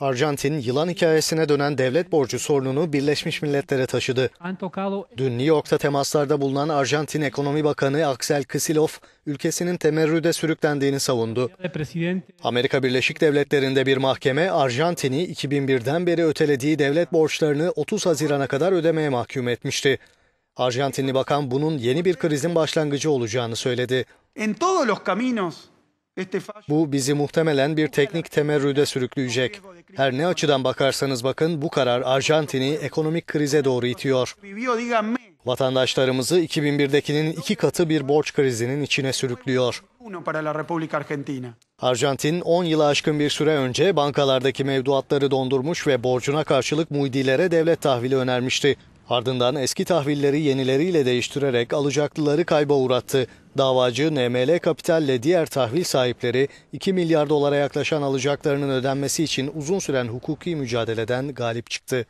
Arjantin, yılan hikayesine dönen devlet borcu sorununu Birleşmiş Milletler'e taşıdı. Dün New York'ta temaslarda bulunan Arjantin Ekonomi Bakanı Axel Kicillof, ülkesinin temerrüde sürüklendiğini savundu. Amerika Birleşik Devletleri'nde bir mahkeme, Arjantin'i 2001'den beri ötelediği devlet borçlarını 30 Haziran'a kadar ödemeye mahkum etmişti. Arjantinli bakan bunun yeni bir krizin başlangıcı olacağını söyledi. En todos los caminos bu bizi muhtemelen bir teknik temerrüde sürükleyecek. Her ne açıdan bakarsanız bakın bu karar Arjantin'i ekonomik krize doğru itiyor. Vatandaşlarımızı 2001'dekinin iki katı bir borç krizinin içine sürüklüyor. Arjantin 10 yıla aşkın bir süre önce bankalardaki mevduatları dondurmuş ve borcuna karşılık muidilere devlet tahvili önermişti. Ardından eski tahvilleri yenileriyle değiştirerek alacaklıları kayba uğrattı. Davacı NML Kapital ile diğer tahvil sahipleri 2 milyar dolara yaklaşan alacaklarının ödenmesi için uzun süren hukuki mücadeleden galip çıktı.